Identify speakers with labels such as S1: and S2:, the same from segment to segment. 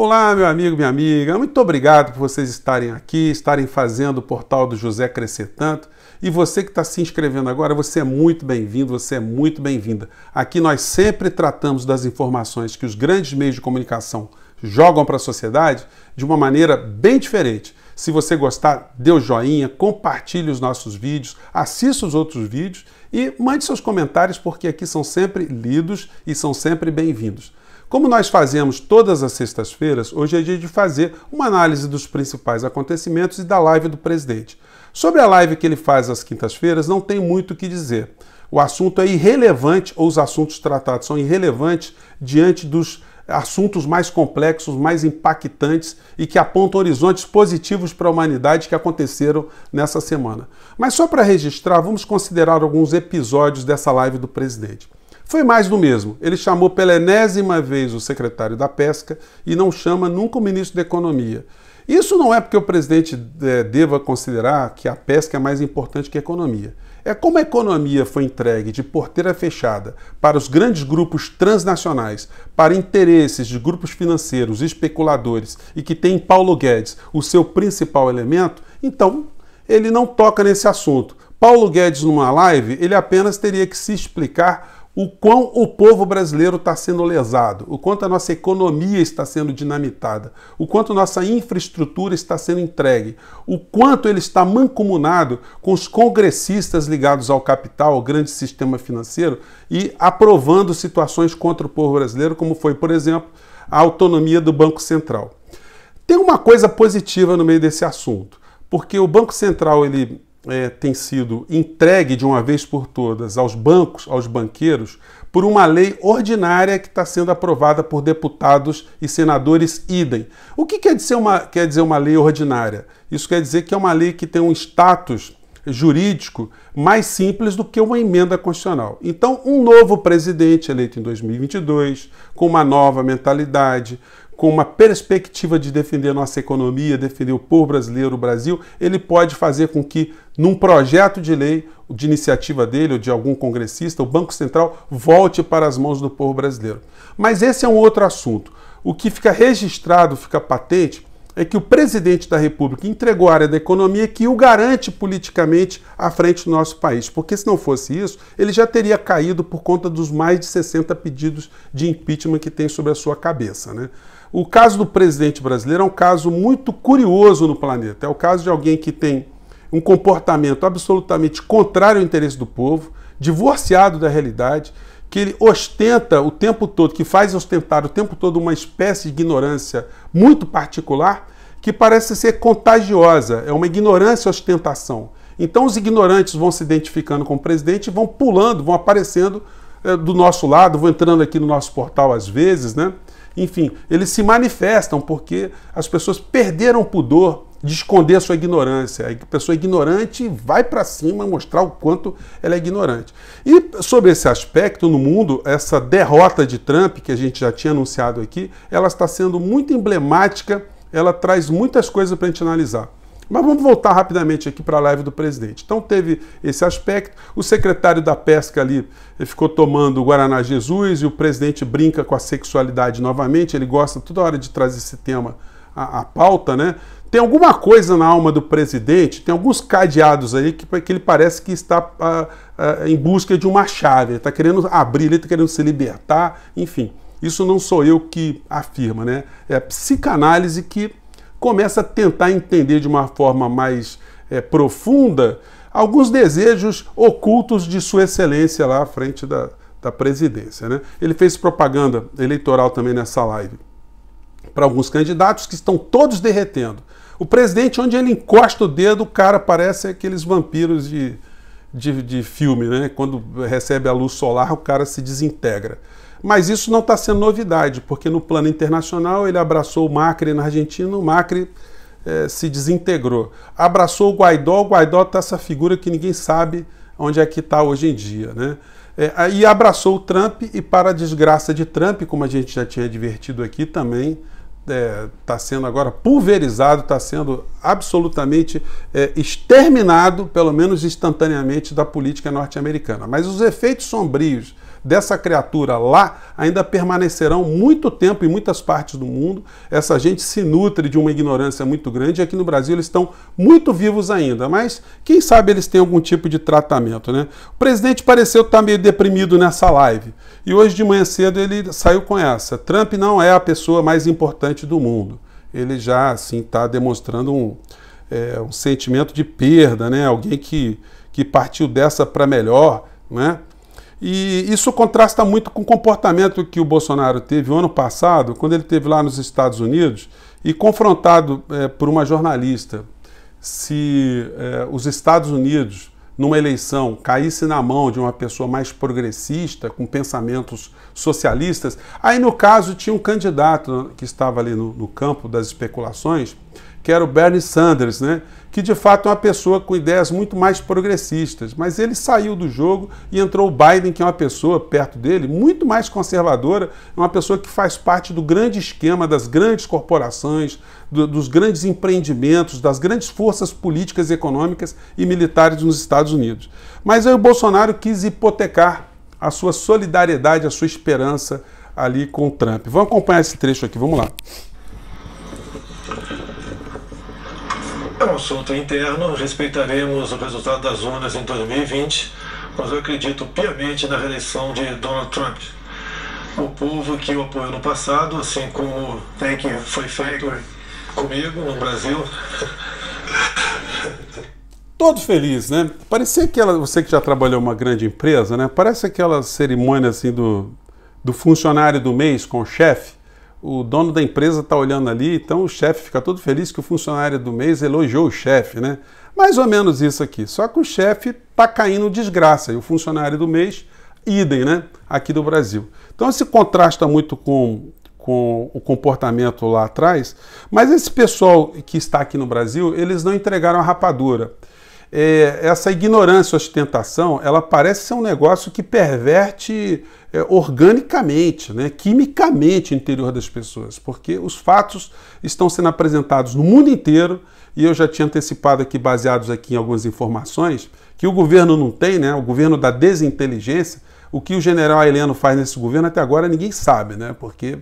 S1: Olá, meu amigo, minha amiga. Muito obrigado por vocês estarem aqui, estarem fazendo o portal do José Crescer Tanto. E você que está se inscrevendo agora, você é muito bem-vindo, você é muito bem-vinda. Aqui nós sempre tratamos das informações que os grandes meios de comunicação jogam para a sociedade de uma maneira bem diferente. Se você gostar, dê o joinha, compartilhe os nossos vídeos, assista os outros vídeos e mande seus comentários, porque aqui são sempre lidos e são sempre bem-vindos. Como nós fazemos todas as sextas-feiras, hoje é dia de fazer uma análise dos principais acontecimentos e da live do presidente. Sobre a live que ele faz às quintas-feiras, não tem muito o que dizer. O assunto é irrelevante, ou os assuntos tratados são irrelevantes diante dos assuntos mais complexos, mais impactantes e que apontam horizontes positivos para a humanidade que aconteceram nessa semana. Mas só para registrar, vamos considerar alguns episódios dessa live do presidente. Foi mais do mesmo. Ele chamou pela enésima vez o secretário da Pesca e não chama nunca o ministro da Economia. Isso não é porque o presidente é, deva considerar que a pesca é mais importante que a economia. É como a economia foi entregue de porteira fechada para os grandes grupos transnacionais, para interesses de grupos financeiros, especuladores e que tem Paulo Guedes o seu principal elemento, então ele não toca nesse assunto. Paulo Guedes, numa live, ele apenas teria que se explicar o quão o povo brasileiro está sendo lesado, o quanto a nossa economia está sendo dinamitada, o quanto nossa infraestrutura está sendo entregue, o quanto ele está mancomunado com os congressistas ligados ao capital, ao grande sistema financeiro e aprovando situações contra o povo brasileiro, como foi, por exemplo, a autonomia do Banco Central. Tem uma coisa positiva no meio desse assunto, porque o Banco Central ele é, tem sido entregue de uma vez por todas aos bancos, aos banqueiros, por uma lei ordinária que está sendo aprovada por deputados e senadores idem. O que quer dizer, uma, quer dizer uma lei ordinária? Isso quer dizer que é uma lei que tem um status jurídico mais simples do que uma emenda constitucional. Então, um novo presidente eleito em 2022, com uma nova mentalidade, com uma perspectiva de defender a nossa economia, defender o povo brasileiro, o Brasil, ele pode fazer com que, num projeto de lei, de iniciativa dele ou de algum congressista, o Banco Central volte para as mãos do povo brasileiro. Mas esse é um outro assunto. O que fica registrado, fica patente, é que o presidente da República entregou a área da economia que o garante politicamente à frente do nosso país. Porque se não fosse isso, ele já teria caído por conta dos mais de 60 pedidos de impeachment que tem sobre a sua cabeça. Né? O caso do presidente brasileiro é um caso muito curioso no planeta. É o caso de alguém que tem um comportamento absolutamente contrário ao interesse do povo, divorciado da realidade, que ele ostenta o tempo todo, que faz ostentar o tempo todo uma espécie de ignorância muito particular que parece ser contagiosa, é uma ignorância ostentação. Então os ignorantes vão se identificando com o presidente, vão pulando, vão aparecendo é, do nosso lado, vão entrando aqui no nosso portal às vezes, né? Enfim, eles se manifestam porque as pessoas perderam pudor de esconder a sua ignorância. A pessoa ignorante vai para cima mostrar o quanto ela é ignorante. E sobre esse aspecto no mundo, essa derrota de Trump, que a gente já tinha anunciado aqui, ela está sendo muito emblemática, ela traz muitas coisas para a gente analisar. Mas vamos voltar rapidamente aqui para a live do presidente. Então teve esse aspecto. O secretário da Pesca ali ficou tomando o Guaraná Jesus e o presidente brinca com a sexualidade novamente. Ele gosta toda hora de trazer esse tema à, à pauta, né? Tem alguma coisa na alma do presidente, tem alguns cadeados aí que, que ele parece que está uh, uh, em busca de uma chave, está querendo abrir, está querendo se libertar, enfim. Isso não sou eu que afirma, né? É a psicanálise que começa a tentar entender de uma forma mais é, profunda alguns desejos ocultos de Sua Excelência lá à frente da, da presidência. Né? Ele fez propaganda eleitoral também nessa live para alguns candidatos que estão todos derretendo. O presidente, onde ele encosta o dedo, o cara parece aqueles vampiros de, de, de filme, né? Quando recebe a luz solar, o cara se desintegra. Mas isso não está sendo novidade, porque no plano internacional ele abraçou o Macri na Argentina, o Macri eh, se desintegrou. Abraçou o Guaidó, o Guaidó está essa figura que ninguém sabe onde é que está hoje em dia. Né? É, e abraçou o Trump e, para a desgraça de Trump, como a gente já tinha advertido aqui também, está é, tá sendo agora pulverizado, está sendo absolutamente é, exterminado, pelo menos instantaneamente, da política norte-americana. Mas os efeitos sombrios dessa criatura lá ainda permanecerão muito tempo em muitas partes do mundo. Essa gente se nutre de uma ignorância muito grande e aqui no Brasil eles estão muito vivos ainda, mas quem sabe eles têm algum tipo de tratamento, né? O presidente pareceu estar meio deprimido nessa live e hoje de manhã cedo ele saiu com essa. Trump não é a pessoa mais importante do mundo. Ele já assim está demonstrando um, é, um sentimento de perda, né? Alguém que, que partiu dessa para melhor, né? E isso contrasta muito com o comportamento que o Bolsonaro teve o ano passado, quando ele teve lá nos Estados Unidos e confrontado é, por uma jornalista se é, os Estados Unidos, numa eleição, caísse na mão de uma pessoa mais progressista, com pensamentos socialistas. Aí, no caso, tinha um candidato que estava ali no, no campo das especulações que era o Bernie Sanders, né? que de fato é uma pessoa com ideias muito mais progressistas, mas ele saiu do jogo e entrou o Biden, que é uma pessoa perto dele muito mais conservadora, é uma pessoa que faz parte do grande esquema das grandes corporações, do, dos grandes empreendimentos, das grandes forças políticas, econômicas e militares nos Estados Unidos. Mas aí o Bolsonaro quis hipotecar a sua solidariedade, a sua esperança ali com o Trump. Vamos acompanhar esse trecho aqui, vamos lá. É um assunto interno, respeitaremos o resultado das urnas em 2020, mas eu acredito piamente na reeleição de Donald Trump. O povo que o apoiou no passado, assim como foi feito comigo no Brasil. Todo feliz, né? Parecia aquela, você que já trabalhou uma grande empresa, né? Parece aquela cerimônia assim do, do funcionário do mês com o chefe o dono da empresa está olhando ali, então o chefe fica todo feliz que o funcionário do mês elogiou o chefe, né? Mais ou menos isso aqui. Só que o chefe está caindo desgraça e o funcionário do mês, idem, né? Aqui do Brasil. Então esse contrasta muito com, com o comportamento lá atrás, mas esse pessoal que está aqui no Brasil, eles não entregaram a rapadura é, essa ignorância, ostentação, ela parece ser um negócio que perverte é, organicamente, né, quimicamente o interior das pessoas, porque os fatos estão sendo apresentados no mundo inteiro e eu já tinha antecipado aqui, baseados aqui em algumas informações, que o governo não tem, né, o governo da desinteligência, o que o general Heleno faz nesse governo até agora ninguém sabe, né, porque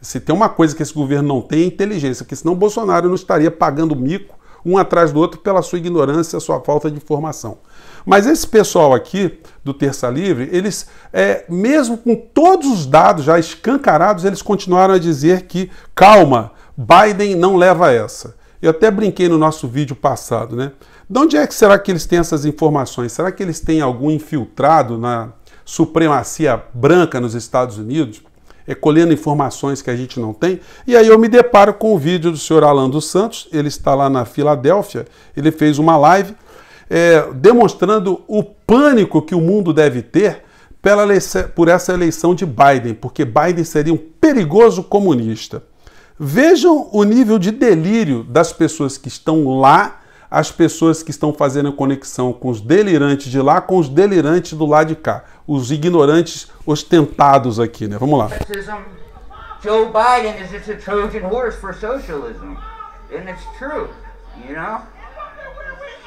S1: se tem uma coisa que esse governo não tem é inteligência, porque senão Bolsonaro não estaria pagando mico um atrás do outro pela sua ignorância, sua falta de informação. Mas esse pessoal aqui do Terça Livre, eles, é, mesmo com todos os dados já escancarados, eles continuaram a dizer que, calma, Biden não leva essa. Eu até brinquei no nosso vídeo passado, né? De onde é que será que eles têm essas informações? Será que eles têm algum infiltrado na supremacia branca nos Estados Unidos? é, colhendo informações que a gente não tem. E aí eu me deparo com o vídeo do senhor Alan dos Santos, ele está lá na Filadélfia, ele fez uma live é, demonstrando o pânico que o mundo deve ter pela eleição, por essa eleição de Biden, porque Biden seria um perigoso comunista. Vejam o nível de delírio das pessoas que estão lá as pessoas que estão fazendo a conexão com os delirantes de lá, com os delirantes do lado de cá. Os ignorantes ostentados aqui, né? Vamos lá. Joe Biden is just a Trojan horse for socialism. And it's true, you know?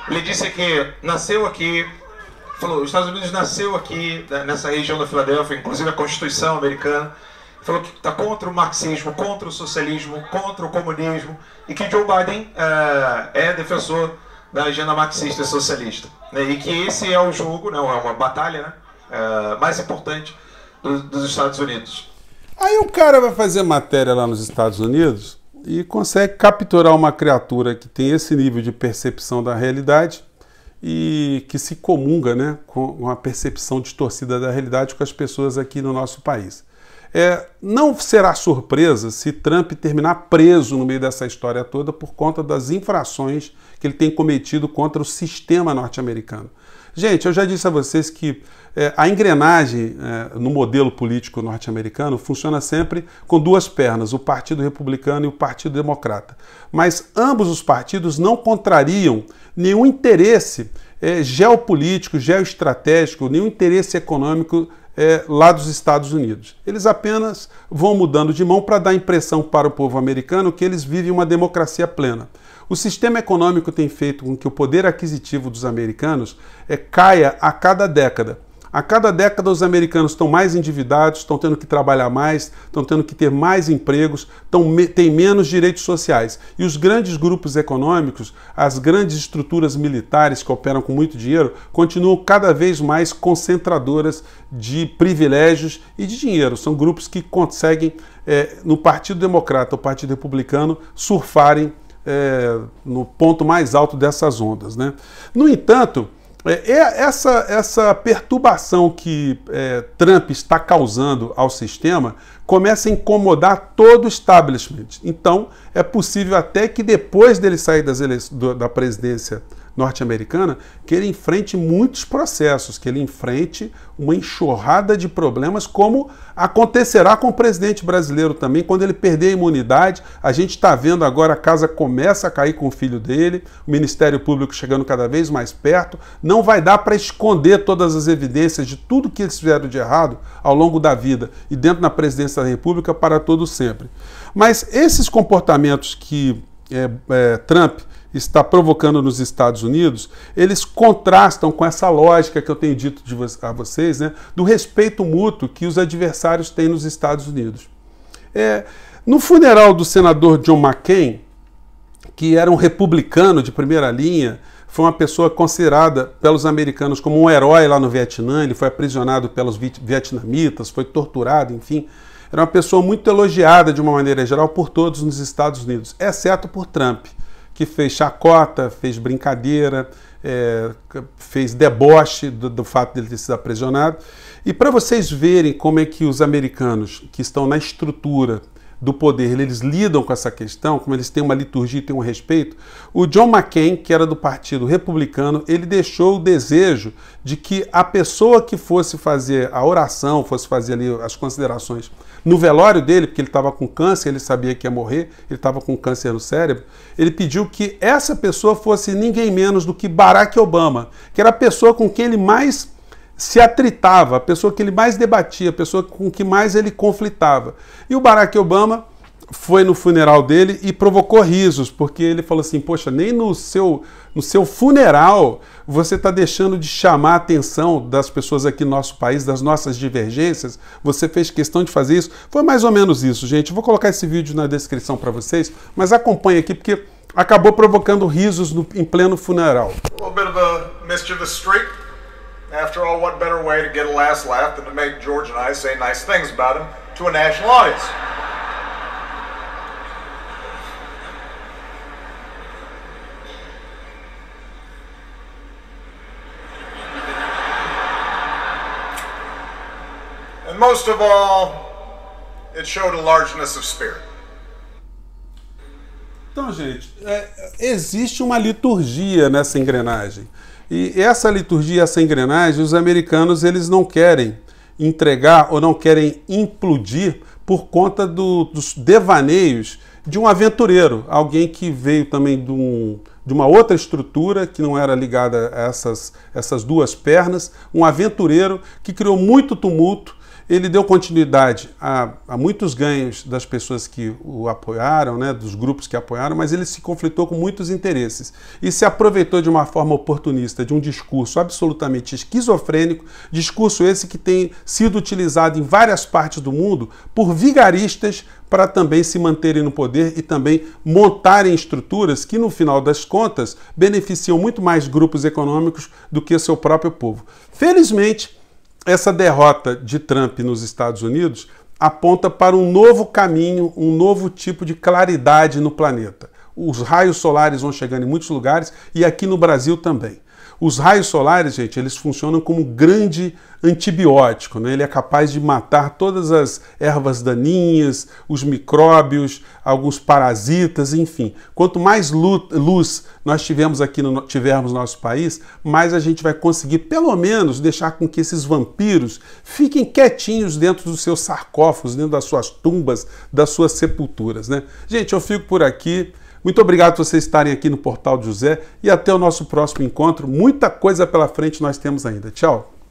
S1: Ele disse que nasceu aqui, falou, os Estados Unidos nasceu aqui, né, nessa região da Filadélfia, inclusive a Constituição americana falou que está contra o marxismo, contra o socialismo, contra o comunismo e que Joe Biden eh, é defensor da agenda marxista e socialista. Né? E que esse é o jogo, né, é uma batalha né, eh, mais importante do, dos Estados Unidos. Aí o cara vai fazer matéria lá nos Estados Unidos e consegue capturar uma criatura que tem esse nível de percepção da realidade e que se comunga né, com a percepção distorcida da realidade com as pessoas aqui no nosso país. É, não será surpresa se Trump terminar preso no meio dessa história toda por conta das infrações que ele tem cometido contra o sistema norte-americano. Gente, eu já disse a vocês que é, a engrenagem é, no modelo político norte-americano funciona sempre com duas pernas, o Partido Republicano e o Partido Democrata. Mas ambos os partidos não contrariam nenhum interesse é, geopolítico, geoestratégico, nenhum interesse econômico é, lá dos Estados Unidos. Eles apenas vão mudando de mão para dar impressão para o povo americano que eles vivem uma democracia plena. O sistema econômico tem feito com que o poder aquisitivo dos americanos é, caia a cada década. A cada década, os americanos estão mais endividados, estão tendo que trabalhar mais, estão tendo que ter mais empregos, estão me têm menos direitos sociais. E os grandes grupos econômicos, as grandes estruturas militares que operam com muito dinheiro, continuam cada vez mais concentradoras de privilégios e de dinheiro. São grupos que conseguem, é, no Partido Democrata ou Partido Republicano, surfarem é, no ponto mais alto dessas ondas. Né? No entanto, é, é, essa, essa perturbação que é, Trump está causando ao sistema começa a incomodar todo o establishment. Então, é possível até que depois dele sair das ele... da presidência norte-americana, que ele enfrente muitos processos, que ele enfrente uma enxurrada de problemas, como acontecerá com o presidente brasileiro também, quando ele perder a imunidade. A gente está vendo agora a casa começa a cair com o filho dele, o Ministério Público chegando cada vez mais perto. Não vai dar para esconder todas as evidências de tudo que eles fizeram de errado ao longo da vida e dentro da presidência da República para todo sempre. Mas esses comportamentos que é, é, Trump está provocando nos Estados Unidos, eles contrastam com essa lógica que eu tenho dito vo a vocês, né, do respeito mútuo que os adversários têm nos Estados Unidos. É, no funeral do senador John McCain, que era um republicano de primeira linha, foi uma pessoa considerada pelos americanos como um herói lá no Vietnã, ele foi aprisionado pelos vietnamitas, foi torturado, enfim. Era uma pessoa muito elogiada de uma maneira geral por todos nos Estados Unidos, exceto por Trump, que fez chacota, fez brincadeira, é, fez deboche do, do fato dele ter sido aprisionado. E para vocês verem como é que os americanos que estão na estrutura do poder, eles lidam com essa questão, como eles têm uma liturgia e têm um respeito, o John McCain, que era do Partido Republicano, ele deixou o desejo de que a pessoa que fosse fazer a oração, fosse fazer ali as considerações no velório dele, porque ele estava com câncer, ele sabia que ia morrer, ele estava com câncer no cérebro, ele pediu que essa pessoa fosse ninguém menos do que Barack Obama, que era a pessoa com quem ele mais se atritava, a pessoa que ele mais debatia, a pessoa com que mais ele conflitava. E o Barack Obama foi no funeral dele e provocou risos, porque ele falou assim: "Poxa, nem no seu no seu funeral você está deixando de chamar a atenção das pessoas aqui no nosso país, das nossas divergências. Você fez questão de fazer isso". Foi mais ou menos isso, gente. vou colocar esse vídeo na descrição para vocês, mas acompanhe aqui porque acabou provocando risos no, em pleno funeral. A little bit of a After all, what better way to get a last laugh than to make George and I say nice things about him to a national audience? And most of all, it showed a largeness of spirit. Então, gente, é, existe uma liturgia nessa engrenagem. E essa liturgia, essa engrenagem, os americanos eles não querem entregar ou não querem implodir por conta do, dos devaneios de um aventureiro, alguém que veio também de, um, de, uma outra estrutura que não era ligada a essas, essas duas pernas, um aventureiro que criou muito tumulto ele deu continuidade a, a, muitos ganhos das pessoas que o apoiaram, né, dos grupos que apoiaram, mas ele se conflitou com muitos interesses e se aproveitou de uma forma oportunista de um discurso absolutamente esquizofrênico, discurso esse que tem sido utilizado em várias partes do mundo por vigaristas para também se manterem no poder e também montarem estruturas que, no final das contas, beneficiam muito mais grupos econômicos do que o seu próprio povo. Felizmente, essa derrota de Trump nos Estados Unidos aponta para um novo caminho, um novo tipo de claridade no planeta. Os raios solares vão chegando em muitos lugares e aqui no Brasil também. Os raios solares, gente, eles funcionam como grande antibiótico, né? Ele é capaz de matar todas as ervas daninhas, os micróbios, alguns parasitas, enfim. Quanto mais luz nós tivermos aqui no, tivermos no nosso país, mais a gente vai conseguir, pelo menos, deixar com que esses vampiros fiquem quietinhos dentro dos seus sarcófagos, dentro das suas tumbas, das suas sepulturas, né? Gente, eu fico por aqui. Muito obrigado por vocês estarem aqui no Portal de José e até o nosso próximo encontro. Muita coisa pela frente nós temos ainda. Tchau!